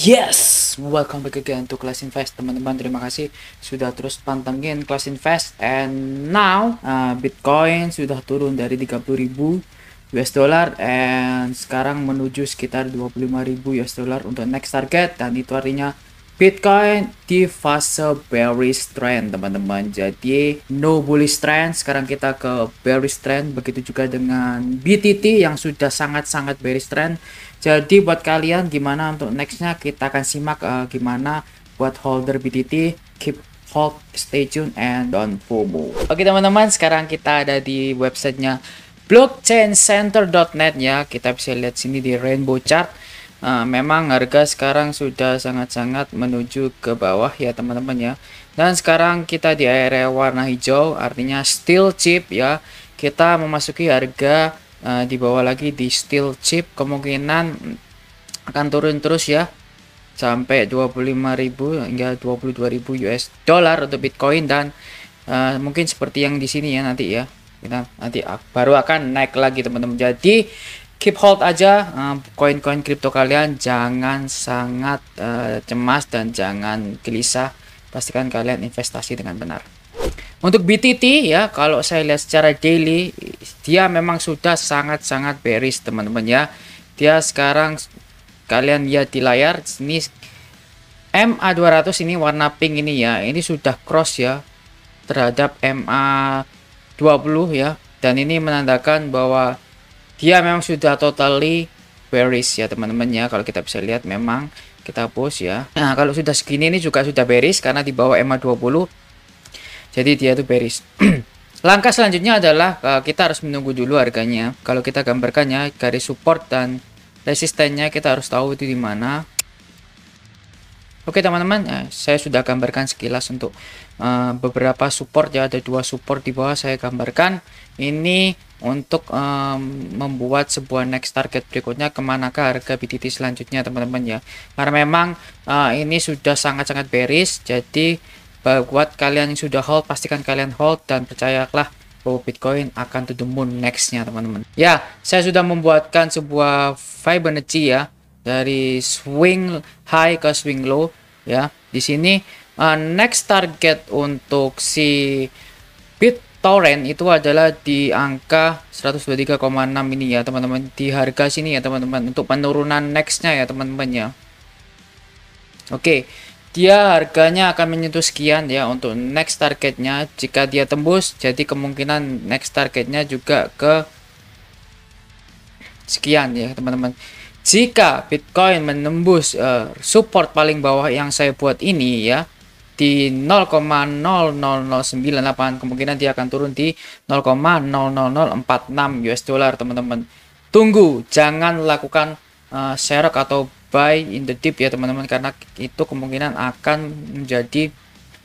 Yes, welcome back again to Class Invest teman-teman. Terima kasih sudah terus pantengin Class Invest and now uh, Bitcoin sudah turun dari 30.000 US dollar and sekarang menuju sekitar 25.000 US dollar untuk next target dan itu artinya Bitcoin di fase bearish trend teman-teman jadi no bullish trend sekarang kita ke bearish trend begitu juga dengan BTT yang sudah sangat-sangat bearish trend jadi buat kalian gimana untuk nextnya kita akan simak uh, gimana buat holder BTT keep hold stay tune and don't FOMO oke teman-teman sekarang kita ada di websitenya blockchaincenter.net ya kita bisa lihat sini di rainbow chart Nah, memang harga sekarang sudah sangat-sangat menuju ke bawah ya teman-teman ya. Dan sekarang kita di area warna hijau artinya still cheap ya. Kita memasuki harga uh, di bawah lagi di still cheap kemungkinan akan turun terus ya sampai 25.000 hingga 22.000 US dollar untuk Bitcoin dan uh, mungkin seperti yang di sini ya nanti ya kita nanti baru akan naik lagi teman-teman jadi keep hold aja eh, koin-koin uh, kripto kalian jangan sangat uh, cemas dan jangan gelisah pastikan kalian investasi dengan benar untuk BTT ya kalau saya lihat secara daily dia memang sudah sangat-sangat bearish teman-teman ya dia sekarang kalian lihat di layar ini MA200 ini warna pink ini ya ini sudah cross ya terhadap MA20 ya dan ini menandakan bahwa dia memang sudah totally beris ya teman-teman ya kalau kita bisa lihat memang kita push ya nah kalau sudah segini ini juga sudah beris karena di bawah EMA 20 jadi dia itu beris. langkah selanjutnya adalah eh, kita harus menunggu dulu harganya kalau kita gambarkannya garis support dan resistennya kita harus tahu itu di mana Oke teman-teman, eh, saya sudah gambarkan sekilas untuk uh, beberapa support ya. Ada dua support di bawah saya gambarkan. Ini untuk um, membuat sebuah next target berikutnya kemanakah harga BTT selanjutnya teman-teman ya. Karena memang uh, ini sudah sangat-sangat bearish. Jadi buat kalian yang sudah hold, pastikan kalian hold dan percayalah bahwa Bitcoin akan to the moon nextnya teman-teman. Ya, saya sudah membuatkan sebuah Fibonacci ya dari swing high ke swing low ya di sini uh, next target untuk si torrent itu adalah di angka 123,6 ini ya teman-teman di harga sini ya teman-teman untuk penurunan nextnya ya teman-teman ya oke dia harganya akan menyentuh sekian ya untuk next targetnya jika dia tembus jadi kemungkinan next targetnya juga ke sekian ya teman-teman jika Bitcoin menembus uh, support paling bawah yang saya buat ini ya di 0,00098 kemungkinan dia akan turun di 0,00046 US dollar teman-teman tunggu jangan lakukan uh, eh, serok atau buy in the dip ya teman-teman karena itu kemungkinan akan menjadi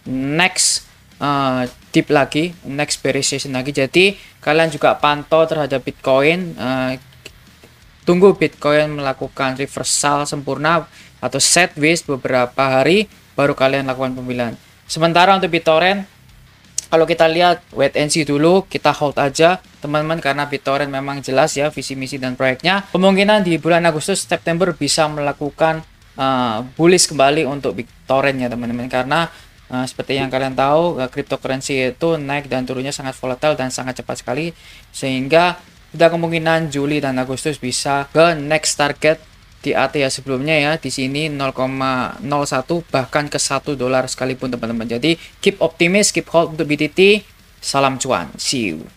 next uh, dip lagi next bearish lagi jadi kalian juga pantau terhadap Bitcoin uh, Tunggu Bitcoin melakukan reversal sempurna atau set waste beberapa hari baru kalian lakukan pembelian. Sementara untuk BitTorrent, kalau kita lihat wait and see dulu, kita hold aja teman-teman karena BitTorrent memang jelas ya visi misi dan proyeknya. Kemungkinan di bulan Agustus September bisa melakukan uh, bullish kembali untuk BitTorrent ya teman-teman karena Uh, seperti yang kalian tahu, eh, cryptocurrency itu naik dan turunnya sangat volatile dan sangat cepat sekali, sehingga kita kemungkinan Juli dan Agustus bisa ke next target di ATH ya sebelumnya ya di sini 0,01 bahkan ke 1 dolar sekalipun teman-teman jadi keep optimis keep hold untuk BTT salam cuan see you